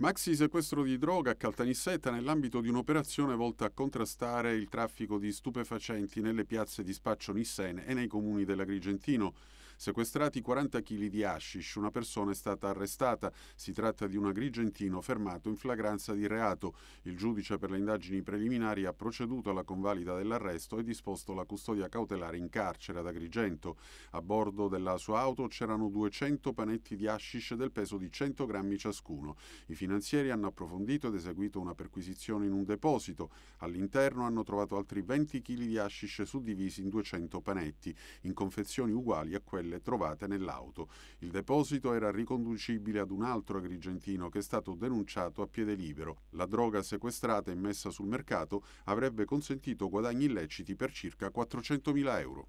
Maxi sequestro di droga a Caltanissetta nell'ambito di un'operazione volta a contrastare il traffico di stupefacenti nelle piazze di Spaccio Nissene e nei comuni dell'Agrigentino. Sequestrati 40 kg di hashish, una persona è stata arrestata. Si tratta di un agrigentino fermato in flagranza di reato. Il giudice per le indagini preliminari ha proceduto alla convalida dell'arresto e disposto la custodia cautelare in carcere ad Agrigento. A bordo della sua auto c'erano 200 panetti di hashish del peso di 100 grammi ciascuno. I finanzieri hanno approfondito ed eseguito una perquisizione in un deposito. All'interno hanno trovato altri 20 kg di hashish suddivisi in 200 panetti, in confezioni uguali a quelle trovate nell'auto. Il deposito era riconducibile ad un altro agrigentino che è stato denunciato a piede libero. La droga sequestrata e messa sul mercato avrebbe consentito guadagni illeciti per circa 400.000 euro.